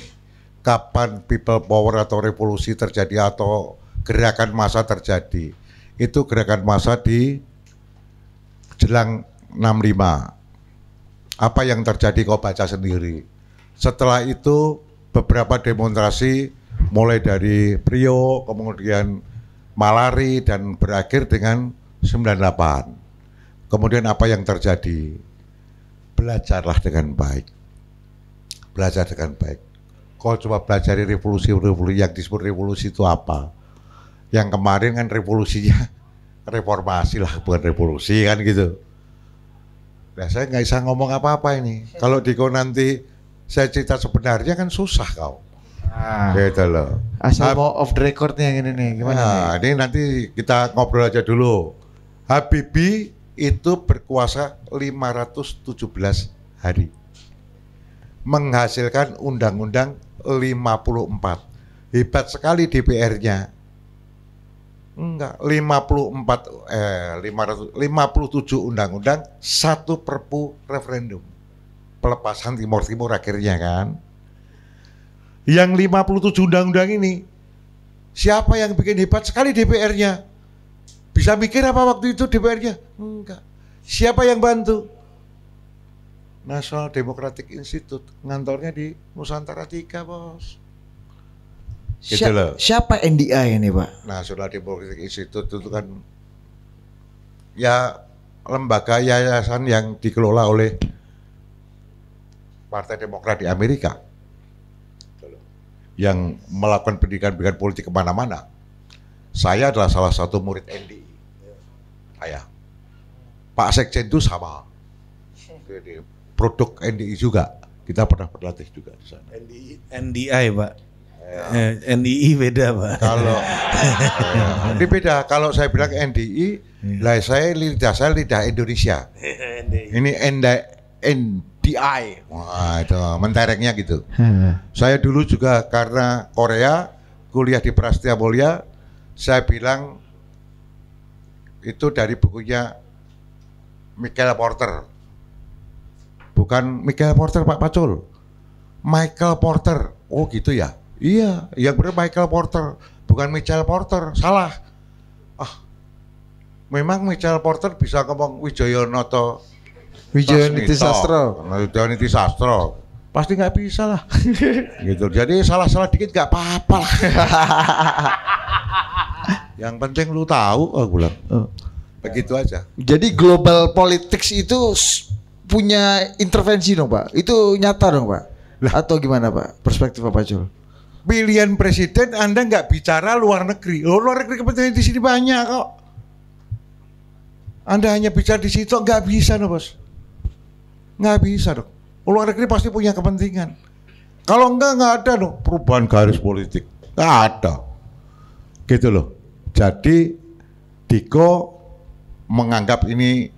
Kapan people power atau revolusi terjadi atau gerakan massa terjadi? Itu gerakan massa di jelang 65. Apa yang terjadi kau baca sendiri. Setelah itu beberapa demonstrasi mulai dari prio kemudian Malari dan berakhir dengan 98. Kemudian apa yang terjadi? Belajarlah dengan baik. Belajar dengan baik. Kau coba pelajari revolusi-revolusi yang disebut revolusi itu apa? Yang kemarin kan revolusinya reformasi lah bukan revolusi kan gitu Nah saya nggak bisa ngomong apa-apa ini. Kalau Diko nanti saya cerita sebenarnya kan susah kau. Nah, gitu loh. Asal mau off the recordnya ini nih, gimana nah, nih? Ini nanti kita ngobrol aja dulu. Habibi itu berkuasa 517 hari. Menghasilkan undang-undang 54. Hebat sekali DPR-nya. Enggak, 54 eh 500 57 undang-undang, satu perpu referendum. Pelepasan Timor Timur akhirnya kan. Yang 57 undang-undang ini siapa yang bikin hebat sekali DPR-nya? Bisa mikir apa waktu itu DPR-nya? Enggak. Siapa yang bantu? National Democratic Institute, ngantornya di Nusantara 3, Bos. Gitu loh. Siapa NDI ini Pak? Nah Sulawesi Politik Institute itu kan ya lembaga yayasan yang dikelola oleh Partai Demokrat di Amerika yang melakukan pendidikan-pendidikan politik kemana-mana. Saya adalah salah satu murid NDI. Saya. Pak Sekjen itu sama. Produk NDI juga. Kita pernah berlatih juga di sana. NDI, NDI Pak. Ya. Eh, NDI beda pak. Kalau ya, ini beda. Kalau saya bilang NDI, hmm. lah saya lidah saya lidah Indonesia. ini NDI, NDI. Wah itu mentereknya gitu. Saya dulu juga karena Korea kuliah di Prasetya Mulia, saya bilang itu dari bukunya Michael Porter. Bukan Michael Porter Pak Pacul. Michael Porter. Oh gitu ya. Iya, yang benar Michael Porter, bukan Michael Porter. Salah. Ah, memang Michael Porter bisa ngomong Wijoyonoto Niti Sastro. Niti Sastro. Pasti nggak bisa lah. gitu. Jadi salah-salah dikit nggak apa-apa lah. Yang penting lu tahu, oh, gue bilang. Oh. Begitu aja. Jadi global politics itu punya intervensi dong pak? Itu nyata dong pak? Lah. Atau gimana pak? Perspektif apa Jul? pilihan presiden Anda nggak bicara luar negeri. Oh, luar negeri kepentingan di sini banyak kok. Anda hanya bicara di situ nggak bisa dong bos. Nggak bisa dong. Luar negeri pasti punya kepentingan. Kalau enggak nggak ada dong perubahan garis politik. Nggak ada. Gitu loh. Jadi Diko menganggap ini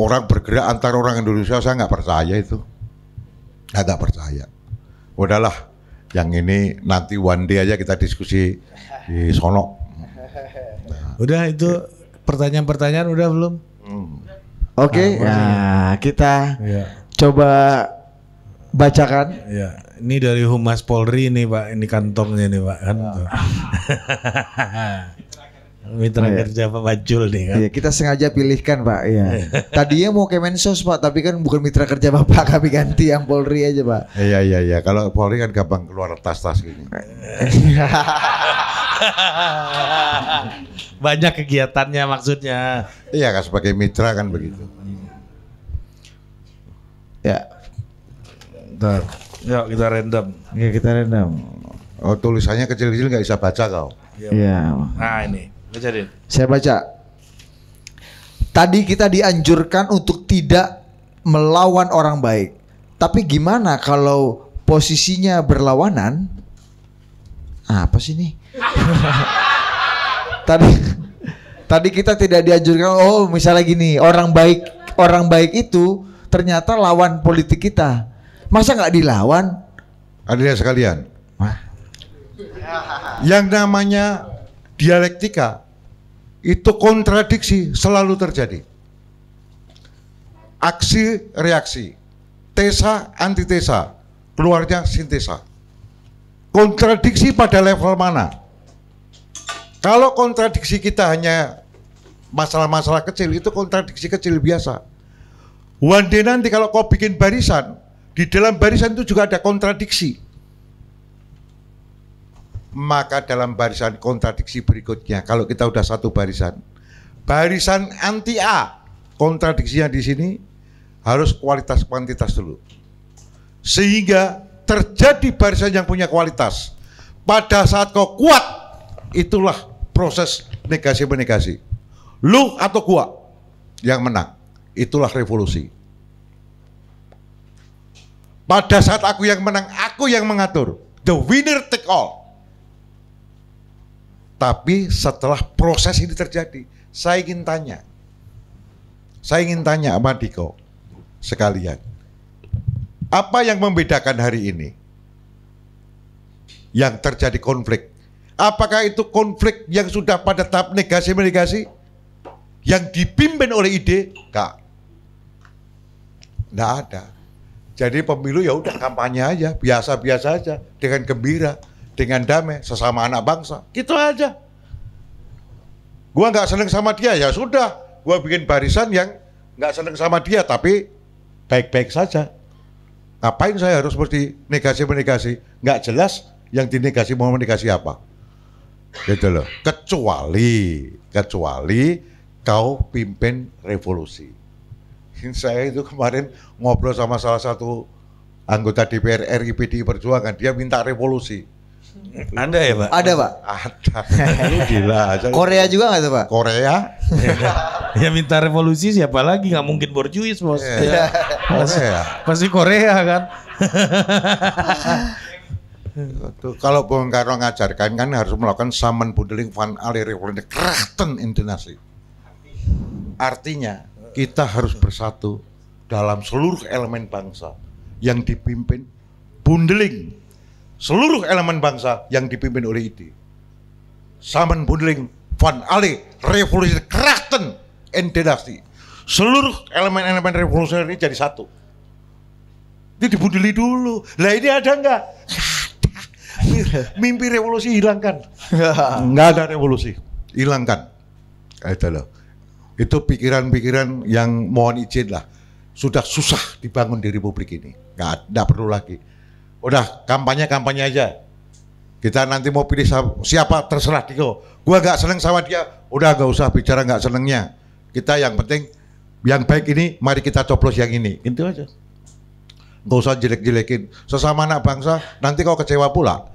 orang bergerak antar orang Indonesia saya nggak percaya itu. Saya nggak percaya. Udahlah yang ini nanti one day aja kita diskusi di sono. Nah, udah itu pertanyaan-pertanyaan udah belum? Hmm. Oke, okay, nah, nah kita ya. coba bacakan. Ya, ini dari Humas Polri nih Pak, ini kantongnya nih Pak kan. Ya. Mitra oh, nah, iya. kerja Pak Bajul nih kan. Iya, kita sengaja pilihkan Pak. Iya. Tadinya mau Kemensos Pak, tapi kan bukan mitra kerja Bapak, kami ganti yang Polri aja Pak. Iya iya iya. Kalau Polri kan gampang keluar tas-tas gini. Banyak kegiatannya maksudnya. Iya kan sebagai mitra kan begitu. Ya. Bentar. Yuk ya, kita random. Iya kita random. Oh tulisannya kecil-kecil nggak bisa baca kau. Iya. Nah ini. Baca deh. Saya baca. Tadi kita dianjurkan untuk tidak melawan orang baik. Tapi gimana kalau posisinya berlawanan? apa sih ini? tadi tadi kita tidak dianjurkan oh misalnya gini, orang baik orang baik itu ternyata lawan politik kita. Masa nggak dilawan? Adanya sekalian. Wah. Yang namanya dialektika itu kontradiksi selalu terjadi. Aksi reaksi, tesa antitesa, keluarnya sintesa. Kontradiksi pada level mana? Kalau kontradiksi kita hanya masalah-masalah kecil, itu kontradiksi kecil biasa. One day nanti kalau kau bikin barisan, di dalam barisan itu juga ada kontradiksi maka dalam barisan kontradiksi berikutnya kalau kita udah satu barisan barisan anti A kontradiksinya di sini harus kualitas kuantitas dulu sehingga terjadi barisan yang punya kualitas pada saat kau kuat itulah proses negasi menegasi lu atau gua yang menang itulah revolusi pada saat aku yang menang aku yang mengatur the winner take all tapi setelah proses ini terjadi, saya ingin tanya. Saya ingin tanya sama Diko sekalian. Apa yang membedakan hari ini? Yang terjadi konflik. Apakah itu konflik yang sudah pada tahap negasi-negasi? Yang dipimpin oleh ide? Kak, tidak ada. Jadi pemilu ya udah kampanye aja, biasa-biasa aja dengan gembira dengan damai sesama anak bangsa. Gitu aja. Gua nggak seneng sama dia ya sudah, gua bikin barisan yang nggak seneng sama dia tapi baik-baik saja. Ngapain saya harus mesti negasi-menegasi? Nggak jelas yang dinegasi mau menegasi apa. Gitu loh. Kecuali, kecuali kau pimpin revolusi. Saya itu kemarin ngobrol sama salah satu anggota DPR RI PDI Perjuangan, dia minta revolusi. Ada ya pak? Ada pak. Ada. Lu gila. Korea juga nggak tuh pak? Korea. ya minta revolusi siapa lagi? Gak mungkin borjuis bos. Yeah. Ya. Iya. Korea. Pasti Korea kan. Kalau Bung Karno ngajarkan kan harus melakukan saman bundling van alir kerahten intonasi. Artinya kita harus bersatu dalam seluruh elemen bangsa yang dipimpin bundeling seluruh elemen bangsa yang dipimpin oleh ide. Saman Bundling, Van Ale, revolusi Krachten, and Seluruh elemen-elemen revolusioner ini jadi satu. Ini dibundeli dulu. Lah ini ada enggak? Mimpi revolusi hilangkan. Enggak ada revolusi. Hilangkan. Itu Itu pikiran-pikiran yang mohon izin lah. Sudah susah dibangun di Republik ini. Enggak, nggak perlu lagi udah kampanye kampanye aja kita nanti mau pilih siapa terserah Diko gua gak seneng sama dia udah gak usah bicara gak senengnya kita yang penting yang baik ini mari kita coplos yang ini itu aja nggak usah jelek-jelekin sesama anak bangsa nanti kau kecewa pula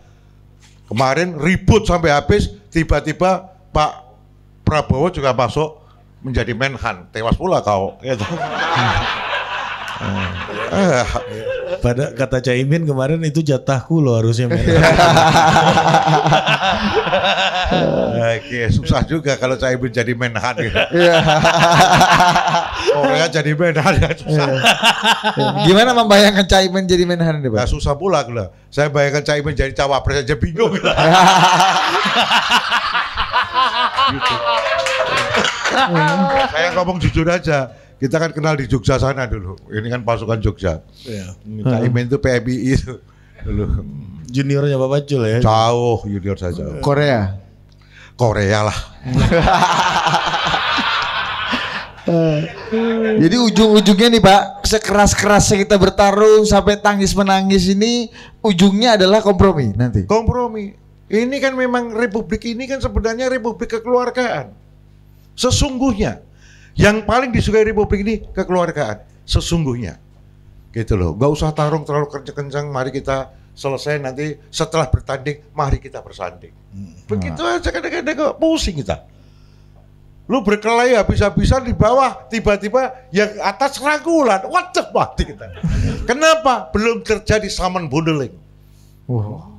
kemarin ribut sampai habis tiba-tiba Pak Prabowo juga masuk menjadi menhan tewas pula kau gitu. eh, eh, pada kata Caimin kemarin itu jatahku loh harusnya. Oke, ah, iya, susah juga kalau Caimin jadi menhan gitu. Korea iya. jadi menhan ya susah. Iya. Gimana membayangkan Caimin jadi menhan ini Pak? Nah, susah pula gitu. Saya bayangkan Caimin jadi cawapres aja bingung lah. gitu. Saya ngomong jujur aja kita kan kenal di Jogja sana dulu. Ini kan pasukan Jogja. Iya. Caimin itu PMI itu dulu. Juniornya Bapak Jul ya? Jauh junior saja. Korea? Korea lah. Jadi ujung-ujungnya nih Pak, sekeras-kerasnya kita bertarung sampai tangis menangis ini ujungnya adalah kompromi nanti. Kompromi. Ini kan memang republik ini kan sebenarnya republik kekeluargaan. Sesungguhnya yang paling disukai Republik ini kekeluargaan sesungguhnya. Gitu loh. Gak usah tarung terlalu kerja kencang. Mari kita selesai nanti setelah bertanding mari kita bersanding. Hmm. Begitu aja kadang-kadang pusing kita. Lu berkelahi habis-habisan di bawah, tiba-tiba yang atas ragulan. What the fuck kita. Kenapa belum terjadi saman bundling? Wow.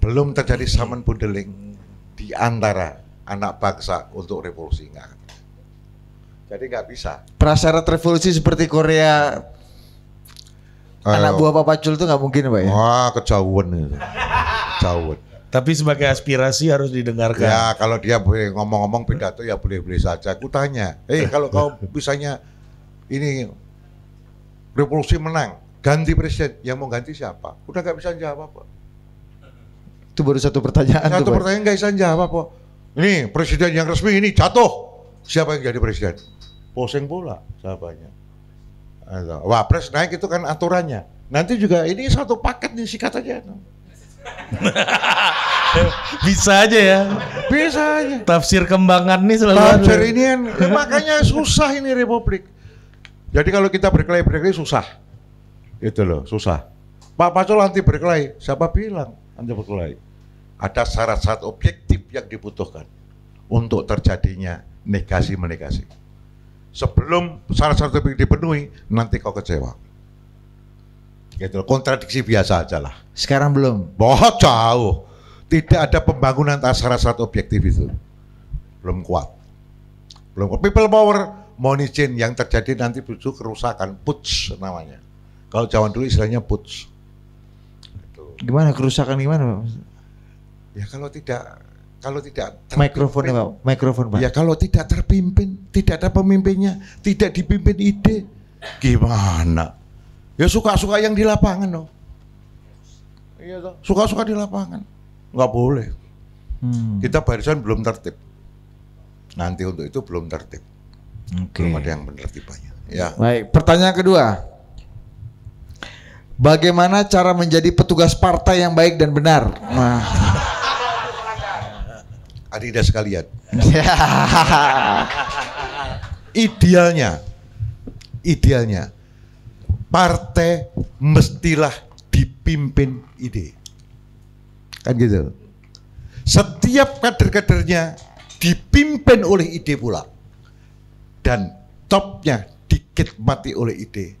Belum terjadi saman bundling di antara anak bangsa untuk revolusi enggak jadi nggak bisa. Prasyarat revolusi seperti Korea Ayo. anak buah Pak Pacul itu nggak mungkin pak ya? Wah kejauhan itu, kejauhan. Tapi sebagai aspirasi harus didengarkan. Ya kalau dia boleh ngomong-ngomong pidato ya boleh-boleh saja. Aku tanya, eh kalau kau bisanya ini revolusi menang, ganti presiden, yang mau ganti siapa? Udah nggak bisa jawab pak. Itu baru satu pertanyaan. Satu tuh, pertanyaan nggak bisa jawab pak. Ini presiden yang resmi ini jatuh. Siapa yang jadi presiden? poseng pula jawabannya. Wapres naik itu kan aturannya. Nanti juga ini satu paket nih sikat aja. Bisa aja ya. Bisa aja. Tafsir kembangan nih selalu. Tafsir ini kan ya, makanya susah ini republik. Jadi kalau kita berkelahi-berkelahi susah. Itu loh, susah. Pak Pacul nanti berkelahi. Siapa bilang anti berkelahi? Ada syarat-syarat objektif yang dibutuhkan untuk terjadinya negasi-menegasi sebelum syarat-syarat itu dipenuhi nanti kau kecewa gitu kontradiksi biasa aja lah sekarang belum bohong jauh tidak ada pembangunan atas syarat-syarat objektif itu belum kuat belum kuat people power mohon izin yang terjadi nanti butuh kerusakan puts namanya kalau zaman dulu istilahnya putz. Gitu. gimana kerusakan gimana ya kalau tidak kalau tidak terpimpin, mikrofon pak mikrofon ya kalau tidak terpimpin tidak ada pemimpinnya tidak dipimpin ide gimana ya suka-suka yang di lapangan loh iya suka-suka di lapangan nggak boleh hmm. kita barisan belum tertib nanti untuk itu belum tertib okay. belum ada yang benar tipanya ya baik pertanyaan kedua Bagaimana cara menjadi petugas partai yang baik dan benar? Nah. Adidas sekalian. idealnya, idealnya partai mestilah dipimpin ide. Kan gitu. Setiap kader-kadernya dipimpin oleh ide pula. Dan topnya mati oleh ide.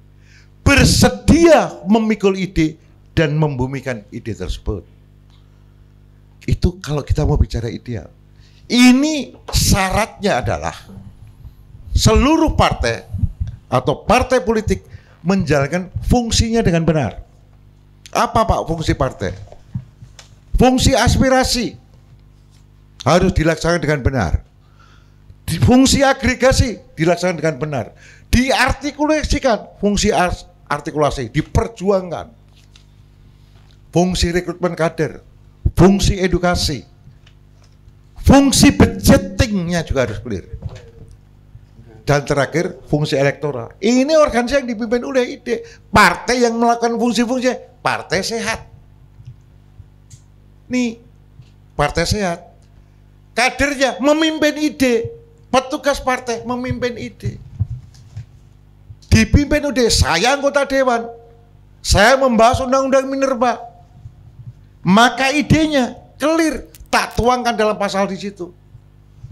Bersedia memikul ide dan membumikan ide tersebut. Itu kalau kita mau bicara ideal. Ini syaratnya adalah seluruh partai atau partai politik menjalankan fungsinya dengan benar. Apa Pak fungsi partai? Fungsi aspirasi harus dilaksanakan dengan benar. Fungsi agregasi dilaksanakan dengan benar. Diartikulasikan fungsi artikulasi, diperjuangkan. Fungsi rekrutmen kader, fungsi edukasi, Fungsi budgetingnya juga harus clear. Dan terakhir, fungsi elektoral. Ini organisasi yang dipimpin oleh ide. Partai yang melakukan fungsi-fungsi, partai sehat. Nih, partai sehat. Kadernya memimpin ide. Petugas partai memimpin ide. Dipimpin ide. saya anggota dewan. Saya membahas undang-undang Minerba. Maka idenya clear tak tuangkan dalam pasal di situ.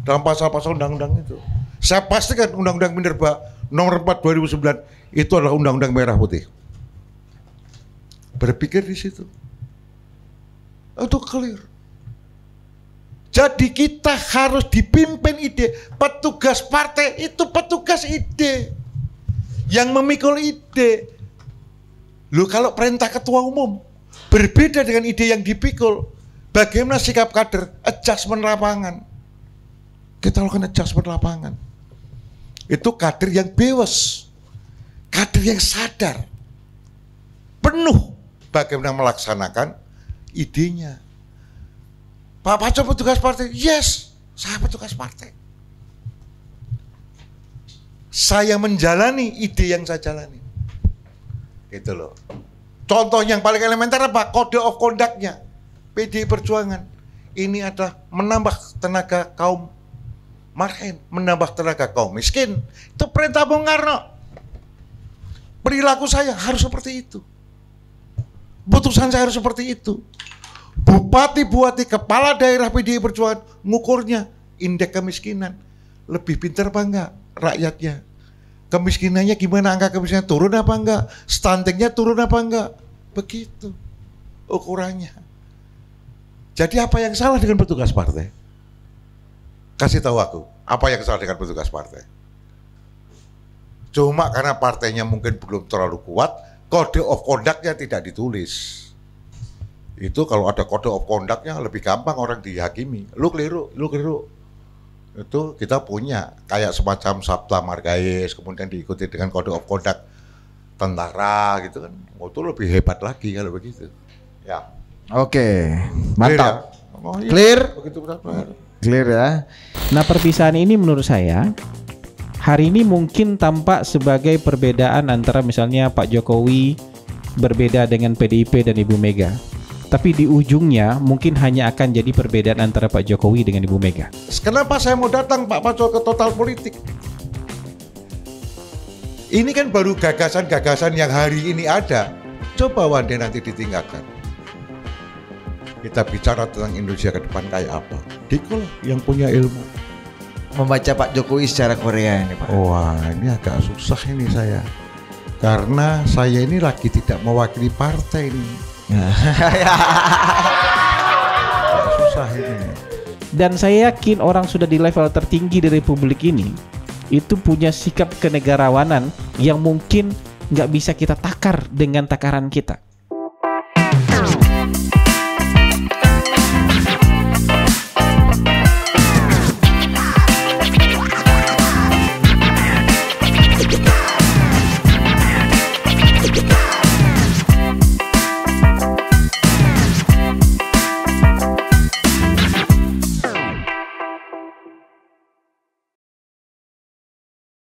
Dalam pasal-pasal undang-undang itu. Saya pastikan Undang-Undang Minerba nomor 4 2009 itu adalah Undang-Undang Merah Putih. Berpikir di situ. Itu clear. Jadi kita harus dipimpin ide. Petugas partai itu petugas ide. Yang memikul ide. Lu kalau perintah ketua umum berbeda dengan ide yang dipikul, Bagaimana sikap kader? Adjustment lapangan. Kita lakukan adjustment lapangan. Itu kader yang bebas. Kader yang sadar. Penuh bagaimana melaksanakan idenya. Pak Paco petugas partai, yes, saya petugas partai. Saya menjalani ide yang saya jalani. itu loh. Contoh yang paling elementer apa? Kode of conduct PDI Perjuangan ini adalah menambah tenaga kaum marhin, menambah tenaga kaum miskin. Itu perintah Bung Karno. Perilaku saya harus seperti itu. Putusan saya harus seperti itu. Bupati, Buati, Kepala Daerah PDI Perjuangan ngukurnya indeks kemiskinan. Lebih pintar apa enggak rakyatnya? Kemiskinannya gimana angka kemiskinan turun apa enggak? Stuntingnya turun apa enggak? Begitu ukurannya. Jadi apa yang salah dengan petugas partai? Kasih tahu aku, apa yang salah dengan petugas partai? Cuma karena partainya mungkin belum terlalu kuat, kode of conductnya tidak ditulis. Itu kalau ada kode of conductnya lebih gampang orang dihakimi. Lu keliru, lu keliru. Itu kita punya kayak semacam Sabta Margais, kemudian diikuti dengan kode of conduct tentara gitu kan. Oh, itu lebih hebat lagi kalau begitu. Ya. Oke, mantap. Clear. Ya? Oh, iya. Clear. ya. Nah perpisahan ini menurut saya hari ini mungkin tampak sebagai perbedaan antara misalnya Pak Jokowi berbeda dengan PDIP dan Ibu Mega. Tapi di ujungnya mungkin hanya akan jadi perbedaan antara Pak Jokowi dengan Ibu Mega. Kenapa saya mau datang Pak Paco ke total politik? Ini kan baru gagasan-gagasan yang hari ini ada. Coba Wanda nanti ditinggalkan kita bicara tentang Indonesia ke depan kayak apa. Diko yang punya ilmu. Membaca Pak Jokowi secara Korea ini Pak. Wah ini agak susah ini saya. Karena saya ini lagi tidak mewakili partai ini. susah ini. Dan saya yakin orang sudah di level tertinggi di Republik ini itu punya sikap kenegarawanan yang mungkin nggak bisa kita takar dengan takaran kita.